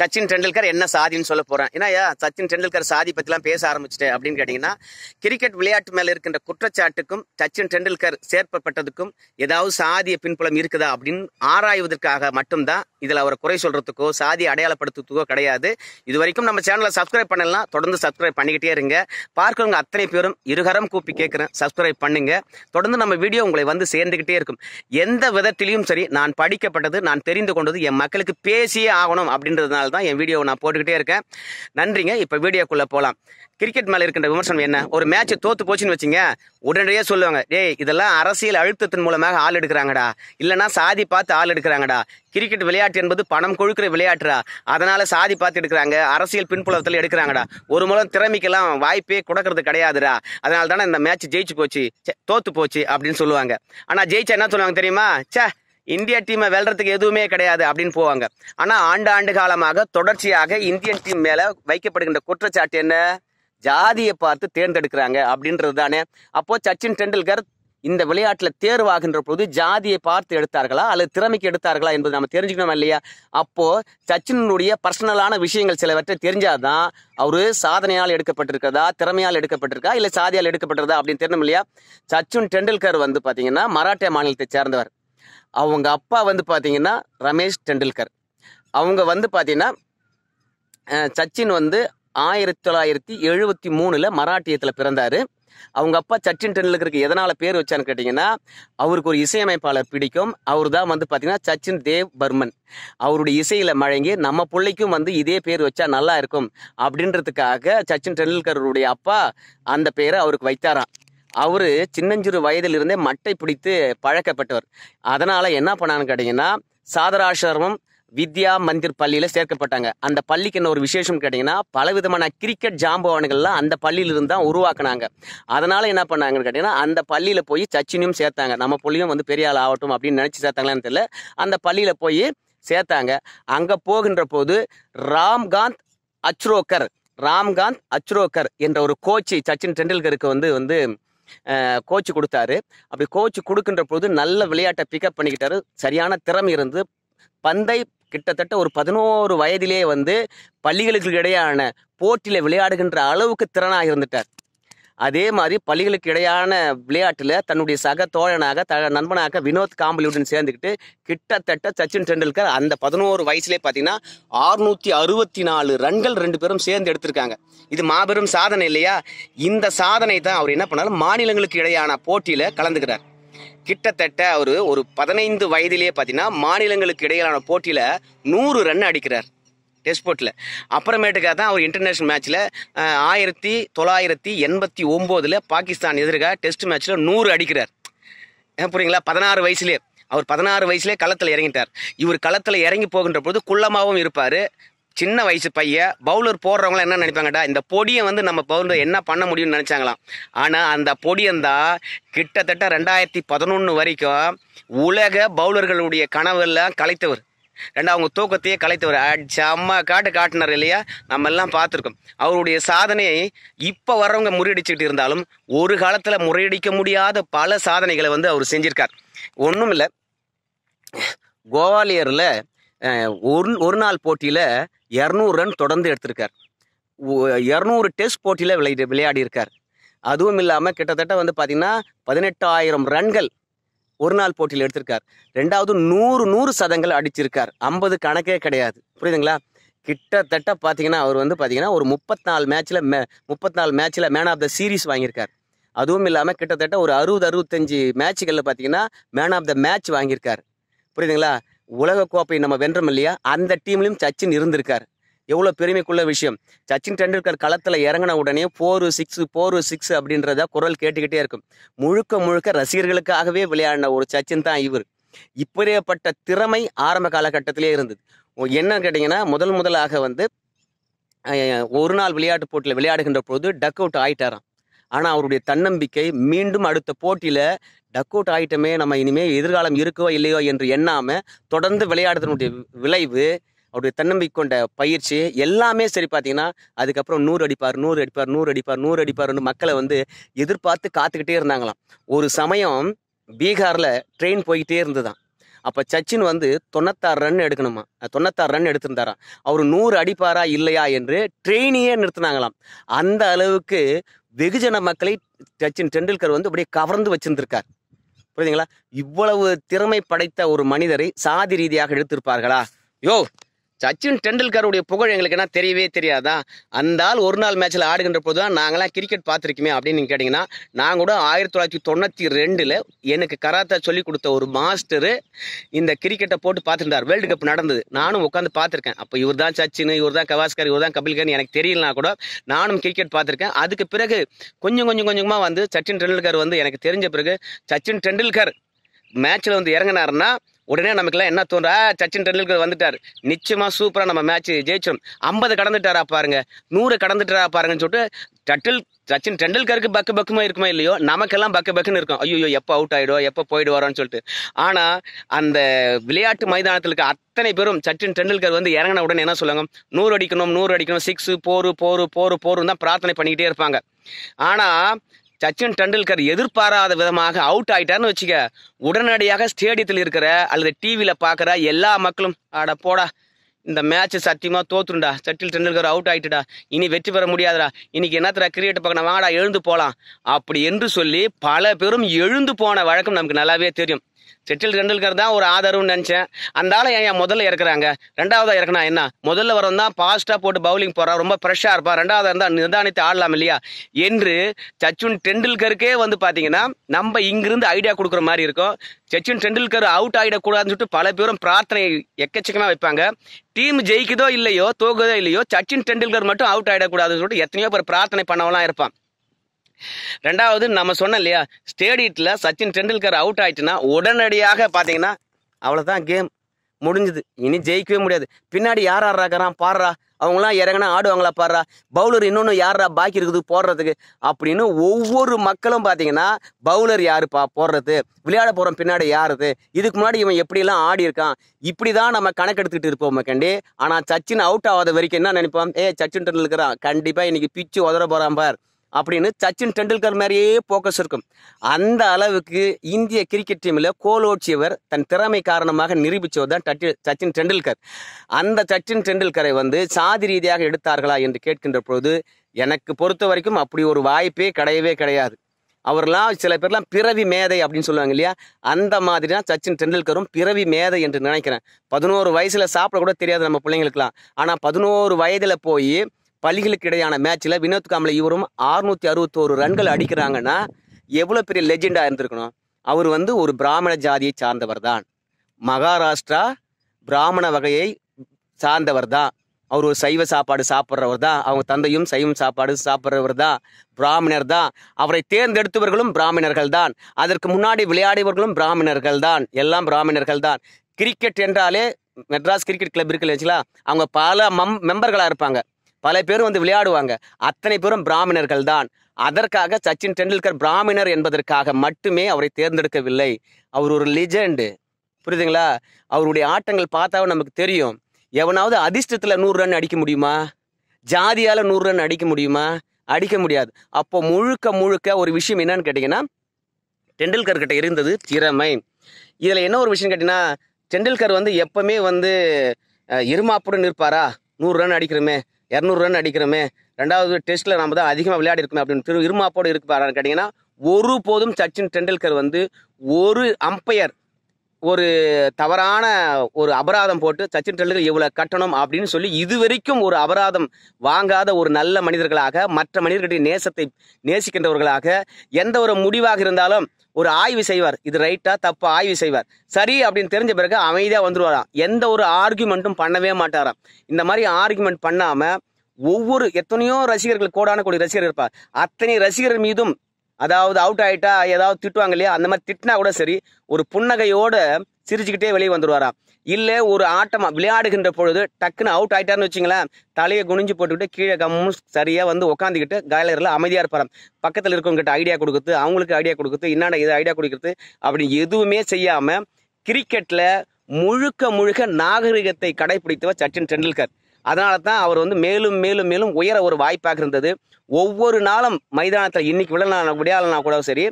சச்சின் டெண்டுல்கர் என்ன சாதின்னு சொல்ல போறேன் ஏன்னா சச்சின் டெண்டுல்கர் சாதி பத்திலாம் பேச ஆரம்பிச்சிட்டேன் அப்படின்னு கேட்டீங்கன்னா கிரிக்கெட் விளையாட்டு மேல இருக்கின்ற குற்றச்சாட்டுக்கும் சச்சின் டெண்டுல்கர் சேர்ப்பப்பட்டதுக்கும் ஏதாவது சாதிய பின்புலம் இருக்குதா அப்படின்னு ஆராய்வதற்காக மட்டும்தான் இதில் அவரை குறை சொல்கிறதுக்கோ சாதி அடையாளப்படுத்துறதுக்கோ கிடையாது இது வரைக்கும் நம்ம சேனலை சப்ஸ்கிரைப் பண்ணலாம் தொடர்ந்து சப்ஸ்கிரைப் பண்ணிக்கிட்டே இருங்க பார்க்குறவங்க அத்தனை பேரும் இருகரம் கூப்பி கேட்குறேன் சப்ஸ்கிரைப் பண்ணுங்க தொடர்ந்து நம்ம வீடியோ உங்களை வந்து சேர்ந்துக்கிட்டே இருக்கும் எந்த விதத்திலையும் சரி நான் படிக்கப்பட்டது நான் தெரிந்து கொண்டது என் மக்களுக்கு பேசியே ஆகணும் அப்படின்றதுனால தான் என் வீடியோவை நான் போட்டுக்கிட்டே இருக்கேன் நன்றிங்க இப்போ வீடியோக்குள்ளே போகலாம் கிரிக்கெட் மேல இருக்கின்ற விமர்சனம் என்ன ஒரு மேட்ச் தோத்து போச்சுன்னு வச்சுங்க உடனடியே சொல்லுவாங்க டேய் இதெல்லாம் அரசியல் அழுத்தத்தின் மூலமாக ஆள் எடுக்கிறாங்கடா இல்லைன்னா சாதி பார்த்து ஆள் எடுக்கிறாங்கடா கிரிக்கெட் விளையாட்டு என்பது பணம் கொழுக்கிற விளையாட்டுடா அதனால சாதி பார்த்து எடுக்கிறாங்க அரசியல் பின்புலத்தில் எடுக்கிறாங்கடா ஒரு மூலம் திறமைக்கெல்லாம் வாய்ப்பே கொடுக்கறது கிடையாதுடா அதனால தானே இந்த மேட்ச் ஜெயிச்சு போச்சு தோத்து போச்சு அப்படின்னு சொல்லுவாங்க ஆனா ஜெயிச்சா என்ன சொல்லுவாங்க தெரியுமா சே இந்தியா டீமை வெல்றதுக்கு எதுவுமே கிடையாது அப்படின்னு போவாங்க ஆனா ஆண்டு ஆண்டு காலமாக தொடர்ச்சியாக இந்தியன் டீம் மேல வைக்கப்படுகின்ற குற்றச்சாட்டு என்ன ஜாதியை பார்த்து தேர்ந்தெடுக்கிறாங்க அப்படின்றது தானே அப்போ சச்சின் டெண்டுல்கர் இந்த விளையாட்டில் தேர்வாகின்ற போது ஜாதியை பார்த்து எடுத்தார்களா அல்லது திறமைக்கு எடுத்தார்களா என்பது நம்ம தெரிஞ்சுக்கணுமா இல்லையா அப்போ சச்சினுடைய பர்சனலான விஷயங்கள் சிலவற்றை தெரிஞ்சாதான் அவரு சாதனையால் எடுக்கப்பட்டிருக்கிறதா திறமையால் எடுக்கப்பட்டிருக்கா இல்லை சாதியால் எடுக்கப்பட்டிருக்கா அப்படின்னு தெரியணும் இல்லையா சச்சின் டெண்டுல்கர் வந்து பார்த்தீங்கன்னா மராட்டிய மாநிலத்தை சேர்ந்தவர் அவங்க அப்பா வந்து பார்த்தீங்கன்னா ரமேஷ் டெண்டுல்கர் அவங்க வந்து பார்த்தீங்கன்னா சச்சின் வந்து ஆயிரத்தி தொள்ளாயிரத்தி எழுபத்தி மூணில் மராட்டியத்தில் பிறந்தார் அவங்க அப்பா சச்சின் டெண்டுல்கருக்கு எதனால் பேர் வச்சான்னு கேட்டீங்கன்னா அவருக்கு ஒரு இசையமைப்பாளர் பிடிக்கும் அவர் தான் வந்து பார்த்திங்கன்னா சச்சின் தேவ் பர்மன் அவருடைய இசையில் மழங்கி நம்ம பிள்ளைக்கும் வந்து இதே பேர் வச்சா நல்லா இருக்கும் அப்படின்றதுக்காக சச்சின் டெண்டுல்கருடைய அப்பா அந்த பேரை அவருக்கு வைத்தாராம் அவர் சின்னஞ்சிறு வயதிலிருந்தே மட்டை பிடித்து பழக்கப்பட்டவர் அதனால் என்ன பண்ணான்னு கேட்டிங்கன்னா சாதராசிரமம் வித்யா மந்திர் பள்ளியில் சேர்க்கப்பட்டாங்க அந்த பள்ளிக்கு என்ன ஒரு விசேஷம் கேட்டிங்கன்னா பலவிதமான கிரிக்கெட் ஜாம்பவான்கள்லாம் அந்த பள்ளியிலிருந்து தான் உருவாக்குனாங்க அதனால் என்ன பண்ணாங்கன்னு கேட்டிங்கன்னா அந்த பள்ளியில் போய் சச்சினியும் சேர்த்தாங்க நம்ம புள்ளியும் வந்து பெரிய ஆள் ஆகட்டும் அப்படின்னு நினச்சி சேர்த்தாங்களான்னு தெரியல அந்த பள்ளியில் போய் சேர்த்தாங்க அங்கே போகின்ற போது ராம்காந்த் அச்ரோக்கர் ராம்காந்த் அச்ரோக்கர் என்ற ஒரு கோச்சு சச்சின் டெண்டுல்கருக்கு வந்து வந்து கோச்சு கொடுத்தாரு அப்படி கோச்சு கொடுக்கின்ற போது நல்ல விளையாட்டை பிக்கப் பண்ணிக்கிட்டாரு சரியான திறமை இருந்து பந்தை கிட்டத்தட்ட ஒரு பதினோரு வயதிலே வந்து பள்ளிகளுக்கு இடையான போட்டியில் விளையாடுகின்ற அளவுக்கு திறனாக இருந்துட்டார் அதே மாதிரி பள்ளிகளுக்கு இடையான விளையாட்டில் தன்னுடைய சக தோழனாக த நண்பனாக வினோத் காம்பலியுடன் சேர்ந்துக்கிட்டு கிட்டத்தட்ட சச்சின் டெண்டுல்கர் அந்த பதினோரு வயசுலேயே பார்த்தீங்கன்னா ஆறுநூற்றி அறுபத்தி நாலு ரன்கள் ரெண்டு பேரும் சேர்ந்து எடுத்திருக்காங்க இது மாபெரும் சாதனை இல்லையா இந்த சாதனை தான் அவர் என்ன பண்ணாலும் மாநிலங்களுக்கு இடையான போட்டியில் கலந்துக்கிறார் கிட்டத்தட்ட அவர் ஒரு பதினைந்து வயதிலேயே பார்த்தீங்கன்னா மாநிலங்களுக்கு இடையிலான போட்டியில் நூறு ரன் அடிக்கிறார் டெஸ்ட் போட்டில் அப்புறமேட்டுக்காக தான் அவர் இன்டர்நேஷ்னல் மேட்ச்சில் ஆயிரத்தி தொள்ளாயிரத்தி எண்பத்தி ஒம்போதில் பாகிஸ்தான் எதிராக டெஸ்ட் மேட்ச்சில் நூறு அடிக்கிறார் புரியுங்களா பதினாறு வயசுலேயே அவர் பதினாறு வயசுலேயே களத்தில் இறங்கிட்டார் இவர் களத்தில் இறங்கி போகின்ற பொழுது குள்ளமாகவும் இருப்பார் சின்ன வயசு பையன் பவுலர் போடுறவங்களாம் என்ன நினைப்பாங்கடா இந்த பொடியை வந்து நம்ம பவுலர் என்ன பண்ண முடியும்னு நினச்சாங்களாம் ஆனால் அந்த தான் கிட்டத்தட்ட ரெண்டாயிரத்தி பதினொன்று வரைக்கும் உலக பவுலர்களுடைய கனவெல்லாம் கலைத்தவர் ரெண்டா அவங்க தூக்கத்தையே கலைத்தவர் செம்ம காட்டு காட்டினார் இல்லையா நம்ம எல்லாம் பார்த்துருக்கோம் அவருடைய சாதனையை இப்போ வர்றவங்க முறியடிச்சுக்கிட்டு இருந்தாலும் ஒரு காலத்தில் முறியடிக்க முடியாத பல சாதனைகளை வந்து அவர் செஞ்சிருக்கார் ஒன்றும் இல்லை கோவாலியரில் ஒரு ஒரு நாள் போட்டியில் இரநூறு ரன் தொடர்ந்து எடுத்திருக்கார் இரநூறு டெஸ்ட் போட்டியில் விளையாடி விளையாடி இருக்கார் அதுவும் இல்லாமல் கிட்டத்தட்ட வந்து பார்த்திங்கன்னா பதினெட்டாயிரம் ரன்கள் ஒரு நாள் போட்டியில் எடுத்திருக்கார் ரெண்டாவது நூறு நூறு சதங்கள் அடிச்சிருக்கார் ஐம்பது கணக்கே கிடையாது புரியுதுங்களா கிட்டத்தட்ட பார்த்தீங்கன்னா அவர் வந்து பார்த்தீங்கன்னா ஒரு முப்பத்தினாலு மேட்ச்சில் மே முப்பத்தினாலு மேட்ச்சில் மேன் ஆஃப் த சீரீஸ் வாங்கியிருக்கார் அதுவும் இல்லாமல் கிட்டத்தட்ட ஒரு அறுபது அறுபத்தஞ்சி மேட்ச்சுகளில் பார்த்தீங்கன்னா மேன் ஆஃப் த மேட்ச் வாங்கியிருக்கார் புரியுதுங்களா உலக கோப்பை நம்ம வென்றோம் இல்லையா அந்த டீம்லையும் சச்சின் இருந்திருக்கார் எவ்வளோ பெருமைக்குள்ள விஷயம் சச்சின் டெண்டுல்கர் களத்தில் இறங்கின உடனே ஃபோர் சிக்ஸ் ஃபோர் சிக்ஸ் அப்படின்றத குரல் கேட்டுக்கிட்டே இருக்கும் முழுக்க முழுக்க ரசிகர்களுக்காகவே விளையாடின ஒரு சச்சின் தான் இவர் இப்படியேப்பட்ட திறமை ஆரம்ப காலகட்டத்திலே இருந்தது என்ன கேட்டிங்கன்னா முதல் முதலாக வந்து ஒரு நாள் விளையாட்டு போட்டியில் விளையாடுகின்ற பொழுது டக் அவுட் ஆகிட்டாராம் ஆனால் அவருடைய தன்னம்பிக்கை மீண்டும் அடுத்த போட்டியில் டக் அவுட் ஆகிட்டமே நம்ம இனிமேல் எதிர்காலம் இருக்கோ இல்லையோ என்று எண்ணாமல் தொடர்ந்து விளையாடுறதுடைய விளைவு அவருடைய தன்னம்பிக்கை கொண்ட பயிற்சி எல்லாமே சரி பார்த்தீங்கன்னா அதுக்கப்புறம் நூறு அடிப்பார் நூறு அடிப்பார் நூறு அடிப்பார் நூறு அடிப்பார்னு மக்களை வந்து எதிர்பார்த்து காத்துக்கிட்டே இருந்தாங்களாம் ஒரு சமயம் பீகாரில் ட்ரெயின் போய்கிட்டே இருந்துதான் அப்போ சச்சின் வந்து தொண்ணூத்தாறு ரன் எடுக்கணுமா தொண்ணூத்தாறு ரன் எடுத்திருந்தாராம் அவர் நூறு அடிப்பாரா இல்லையா என்று ட்ரெயினையே நிறுத்தினாங்களாம் அந்த அளவுக்கு வெகுஜன மக்களை சச்சின் டெண்டுல்கர் வந்து அப்படியே கவர்ந்து வச்சிருந்திருக்கார் புரியுதுங்களா இவ்வளவு திறமை படைத்த ஒரு மனிதரை சாதி ரீதியாக எடுத்திருப்பார்களா யோ சச்சின் டெண்டுல்கருடைய புகழ் எங்களுக்கு என்ன தெரியவே தெரியாதா அந்த ஆள் ஒரு நாள் மேட்ச்சில் ஆடுகின்ற போது தான் நாங்களாம் கிரிக்கெட் பார்த்துருக்குமே அப்படின்னு நீங்கள் கேட்டிங்கன்னா நான் கூட ஆயிரத்தி தொள்ளாயிரத்தி தொண்ணூற்றி ரெண்டில் எனக்கு கராத்தா சொல்லி கொடுத்த ஒரு மாஸ்டரு இந்த கிரிக்கெட்டை போட்டு பார்த்துருந்தார் வேர்ல்டு கப் நடந்தது நானும் உட்காந்து பார்த்துருக்கேன் அப்போ இவர் தான் சச்சின் இவர் தான் கவாஸ்கர் இவர் தான் கபில்கர்னு எனக்கு தெரியலனா கூட நானும் கிரிக்கெட் பார்த்துருக்கேன் அதுக்கு பிறகு கொஞ்சம் கொஞ்சம் கொஞ்சமாக வந்து சச்சின் டெண்டுல்கர் வந்து எனக்கு தெரிஞ்ச பிறகு சச்சின் டெண்டுல்கர் மேட்ச்சில் வந்து இறங்கினாருன்னா உடனே நமக்குலாம் என்ன தோன்றா சச்சின் டெண்டுல்கர் வந்துட்டார் நிச்சயமாக சூப்பராக நம்ம மேட்ச் ஜெயிச்சோம் ஐம்பது கடந்துட்டாரா பாருங்க நூறு கடந்துட்டாரா பாருங்கன்னு சொல்லிட்டு டட்டில் சச்சின் டெண்டுல்கருக்கு பக்கு பக்குமா இருக்குமா இல்லையோ நமக்கெல்லாம் பக்கு பக்குன்னு இருக்கும் ஐயோ எப்போ அவுட் ஆகிடும் எப்போ போயிடுவாரோன்னு சொல்லிட்டு ஆனால் அந்த விளையாட்டு மைதானத்தில் இருக்க அத்தனை பேரும் சச்சின் டெண்டுல்கர் வந்து இறங்கின உடனே என்ன சொல்லுவாங்க நூறு அடிக்கணும் நூறு அடிக்கணும் சிக்ஸ் போரு போரு போரு போருன்னு தான் பிரார்த்தனை பண்ணிக்கிட்டே இருப்பாங்க ஆனால் சச்சின் டெண்டுல்கர் எதிர்பாராத விதமாக அவுட் ஆயிட்டார்னு வச்சுக்க உடனடியாக ஸ்டேடியத்தில் இருக்கிற அல்லது டிவியில் பார்க்குற எல்லா மக்களும் ஆட போடா இந்த மேட்ச் சத்தியமாக தோத்துருண்டா சச்சின் டெண்டுல்கர் அவுட் ஆயிட்டுடா இனி வெற்றி பெற முடியாதுடா இன்னைக்கு என்னத்தடா கிரிக்கெட் பக்கம் வாங்கடா எழுந்து போகலாம் அப்படி என்று சொல்லி பல பேரும் எழுந்து போன வழக்கம் நமக்கு நல்லாவே தெரியும் செட்டில் டெண்டுல்கர் தான் ஒரு ஆதரவுன்னு நினச்சேன் அந்த ஆளை ஏன் முதல்ல இறக்குறாங்க ரெண்டாவதாக இறக்குனா என்ன முதல்ல வரவன் தான் ஃபாஸ்ட்டாக போட்டு பவுலிங் போகிறான் ரொம்ப ஃப்ரெஷ்ஷாக இருப்பான் ரெண்டாவதாக இருந்தால் நிதானித்து ஆடலாம் இல்லையா என்று சச்சின் டெண்டுல்கருக்கே வந்து பார்த்தீங்கன்னா நம்ம இங்கிருந்து ஐடியா கொடுக்குற மாதிரி இருக்கும் சச்சின் டெண்டுல்கர் அவுட் ஆகிடக்கூடாதுன்னு சொல்லிட்டு பல பேரும் பிரார்த்தனை எக்கச்சக்கமாக வைப்பாங்க டீம் ஜெயிக்குதோ இல்லையோ தோக்குதோ இல்லையோ சச்சின் டெண்டுல்கர் மட்டும் அவுட் ஆகிடக்கூடாதுன்னு சொல்லிட்டு எத்தனையோ பேர் பிரார்த்தனை பண்ணவெல்லாம் இருப்பான் ரெண்டாவது நம்ம சொன்னோம் இல்லையா ஸ்டேடியத்தில் சச்சின் டெண்டுல்கர் அவுட் ஆயிட்டுன்னா உடனடியாக பார்த்தீங்கன்னா அவ்வளோதான் கேம் முடிஞ்சுது இனி ஜெயிக்கவே முடியாது பின்னாடி யார் ஆடுறாக்கிறான் பாடுறா அவங்களாம் இறங்கினா ஆடுவாங்களா பாடுறா பவுலர் இன்னொன்று யாரா பாக்கி இருக்குது போடுறதுக்கு அப்படின்னு ஒவ்வொரு மக்களும் பார்த்தீங்கன்னா பவுலர் யாருப்பா போடுறது விளையாட போகிறோம் பின்னாடி யாருது இதுக்கு முன்னாடி இவன் எப்படிலாம் ஆடி இருக்கான் இப்படி தான் நம்ம கணக்கெடுத்துக்கிட்டு இருப்போம் கண்டி ஆனால் சச்சின் அவுட் ஆகாத வரைக்கும் என்ன நினைப்போம் ஏ சச்சின் டெண்டுல்கரா கண்டிப்பாக இன்னைக்கு பிச்சு உதற போகிறான் பார் அப்படின்னு சச்சின் டெண்டுல்கர் மாதிரியே போக்கஸ் இருக்கும் அந்த அளவுக்கு இந்திய கிரிக்கெட் டீமில் கோலோச்சியவர் தன் திறமை காரணமாக நிரூபித்தவர் தான் டட்டி சச்சின் டெண்டுல்கர் அந்த சச்சின் டெண்டுல்கரை வந்து சாதி ரீதியாக எடுத்தார்களா என்று கேட்கின்ற பொழுது எனக்கு பொறுத்த வரைக்கும் அப்படி ஒரு வாய்ப்பே கிடையவே கிடையாது அவர்லாம் சில பேர்லாம் பிறவி மேதை அப்படின்னு சொல்லுவாங்க இல்லையா அந்த மாதிரி தான் சச்சின் டெண்டுல்கரும் பிறவி மேதை என்று நினைக்கிறேன் பதினோரு வயசில் சாப்பிட கூட தெரியாது நம்ம பிள்ளைங்களுக்குலாம் ஆனால் பதினோரு வயதில் போய் பள்ளிகளுக்கு இடையான மேட்ச்சில் வினோத் காம்பலை இவரும் ஆறுநூற்றி அறுபத்தோரு ரன்கள் அடிக்கிறாங்கன்னா எவ்வளோ பெரிய லெஜெண்டாக இருந்திருக்கணும் அவர் வந்து ஒரு பிராமண ஜாதியை சார்ந்தவர் தான் மகாராஷ்டிரா பிராமண வகையை சார்ந்தவர் தான் அவர் ஒரு சைவ சாப்பாடு சாப்பிட்றவர் தான் அவங்க தந்தையும் சைவம் சாப்பாடு சாப்பிட்றவர் தான் பிராமணர் தான் அவரை தேர்ந்தெடுத்தவர்களும் பிராமணர்கள் தான் அதற்கு முன்னாடி விளையாடியவர்களும் பிராமணர்கள் தான் எல்லாம் பிராமணர்கள் தான் கிரிக்கெட் என்றாலே மெட்ராஸ் கிரிக்கெட் கிளப் இருக்குல்ல அவங்க பல மம் மெம்பர்களாக இருப்பாங்க பல பேர் வந்து விளையாடுவாங்க அத்தனை பேரும் பிராமணர்கள் தான் அதற்காக சச்சின் டெண்டுல்கர் பிராமணர் என்பதற்காக மட்டுமே அவரை தேர்ந்தெடுக்கவில்லை அவர் ஒரு லிஜெண்டு புரியுதுங்களா அவருடைய ஆட்டங்கள் பார்த்தாவே நமக்கு தெரியும் எவனாவது அதிர்ஷ்டத்தில் நூறு ரன் அடிக்க முடியுமா ஜாதியால் நூறு ரன் அடிக்க முடியுமா அடிக்க முடியாது அப்போ முழுக்க முழுக்க ஒரு விஷயம் என்னன்னு கேட்டிங்கன்னா டெண்டுல்கர் கிட்ட இருந்தது திறமை இதில் என்ன ஒரு விஷயம் கேட்டிங்கன்னா டெண்டுல்கர் வந்து எப்பவுமே வந்து இருமாப்புடன் இருப்பாரா நூறு ரன் அடிக்கிறோமே இரநூறு ரன் அடிக்கிறோமே ரெண்டாவது டெஸ்ட்டில் நம்ம தான் அதிகமாக விளையாடி இருக்கோம் அப்படின்னு திரு இருமாப்போடு இருக்கு பாருன்னு கேட்டிங்கன்னா ஒரு போதும் சச்சின் டெண்டுல்கர் வந்து ஒரு அம்பையர் ஒரு தவறான ஒரு அபராதம் போட்டு சச்சின் டெண்டுல்கர் இவ்வளோ கட்டணம் அப்படின்னு சொல்லி இது வரைக்கும் ஒரு அபராதம் வாங்காத ஒரு நல்ல மனிதர்களாக மற்ற மனிதர்களுடைய நேசத்தை நேசிக்கின்றவர்களாக எந்த ஒரு முடிவாக இருந்தாலும் ஒரு ஆய்வு செய்வார் இது ரைட்டா தப்பு ஆய்வு செய்வார் சரி அப்படின்னு தெரிஞ்ச பிறகு அமைதியாக வந்துருவாராம் எந்த ஒரு ஆர்குமெண்ட்டும் பண்ணவே மாட்டாராம் இந்த மாதிரி ஆர்குமெண்ட் பண்ணாமல் ஒவ்வொரு எத்தனையோ ரசிகர்கள் கோடான கூடிய ரசிகர் இருப்பார் அத்தனை ரசிகர் மீதும் அதாவது அவுட் ஆகிட்டா ஏதாவது திட்டுவாங்க இல்லையா அந்த மாதிரி திட்டினா கூட சரி ஒரு புன்னகையோட சிரிச்சுக்கிட்டே வெளியே வந்துடுவாராம் இல்லை ஒரு ஆட்டமாக விளையாடுகின்ற பொழுது டக்குன்னு அவுட் ஆகிட்டார்னு வச்சுங்களேன் தலையை குனிஞ்சு போட்டுக்கிட்டு கீழே கம்மும் சரியாக வந்து உட்காந்துக்கிட்டு காயலர்கள் அமைதியாக இருப்பாராம் பக்கத்தில் இருக்கவங்ககிட்ட ஐடியா கொடுக்குறது அவங்களுக்கு ஐடியா கொடுக்குறது என்னென்ன இது ஐடியா கொடுக்குறது அப்படி எதுவுமே செய்யாமல் கிரிக்கெட்டில் முழுக்க முழுக்க நாகரிகத்தை கடைபிடித்தவர் சச்சின் டெண்டுல்கர் அதனால தான் அவர் வந்து மேலும் மேலும் மேலும் உயர ஒரு வாய்ப்பாக இருந்தது ஒவ்வொரு நாளும் மைதானத்தில் இன்னைக்கு விளையாட முடியாதுனா கூட சரி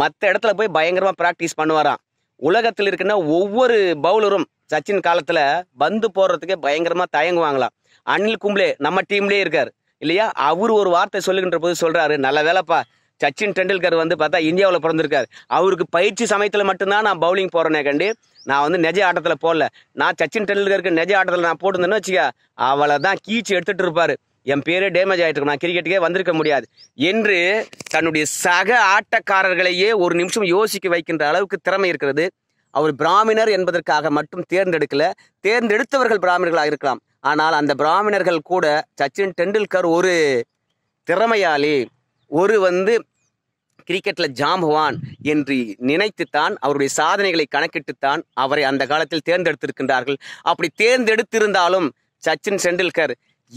மற்ற இடத்துல போய் பயங்கரமாக ப்ராக்டிஸ் பண்ணுவாராம் உலகத்தில் இருக்குன்னா ஒவ்வொரு பவுலரும் சச்சின் காலத்தில் பந்து போடுறதுக்கே பயங்கரமாக தயங்குவாங்களாம் அனில் கும்ளே நம்ம டீம்லேயே இருக்கார் இல்லையா அவர் ஒரு வார்த்தை சொல்லுகின்ற போது சொல்கிறாரு நல்ல வேலைப்பா சச்சின் டெண்டுல்கர் வந்து பார்த்தா இந்தியாவில் பிறந்திருக்காரு அவருக்கு பயிற்சி சமயத்தில் மட்டும்தான் நான் பவுலிங் போகிறேனே கண்டு நான் வந்து நெஜ ஆட்டத்தில் போடல நான் சச்சின் டெண்டுல்கருக்கு நெஜ ஆட்டத்தில் நான் போட்டிருந்தேன்னு வச்சுக்க அவளை தான் கீச்சு எடுத்துகிட்டு இருப்பார் என் பேரே டேமேஜ் ஆகிட்டு நான் கிரிக்கெட்டுக்கே வந்திருக்க முடியாது என்று தன்னுடைய சக ஆட்டக்காரர்களையே ஒரு நிமிஷம் யோசிக்க வைக்கின்ற அளவுக்கு திறமை இருக்கிறது அவர் பிராமணர் என்பதற்காக மட்டும் தேர்ந்தெடுக்கல தேர்ந்தெடுத்தவர்கள் பிராமணர்களாக இருக்கலாம் ஆனால் அந்த பிராமணர்கள் கூட சச்சின் டெண்டுல்கர் ஒரு திறமையாளி ஒரு வந்து கிரிக்கெட்ல ஜாம்பவான் என்று நினைத்துத்தான் அவருடைய சாதனைகளை கணக்கிட்டுத்தான் அவரை அந்த காலத்தில் தேர்ந்தெடுத்திருக்கின்றார்கள் அப்படி தேர்ந்தெடுத்திருந்தாலும் சச்சின் செண்டுல்கர்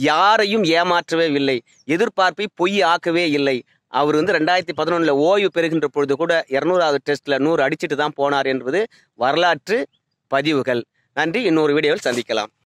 யாரையும் ஏமாற்றவே இல்லை எதிர்பார்ப்பை பொய் ஆக்கவே இல்லை அவர் வந்து ரெண்டாயிரத்தி பதினொன்றில் ஓய்வு பெறுகின்ற பொழுது கூட இரநூறாவது டெஸ்ட்டில் நூறு அடிச்சுட்டு தான் போனார் என்பது வரலாற்று பதிவுகள் நன்றி இன்னொரு வீடியோவில் சந்திக்கலாம்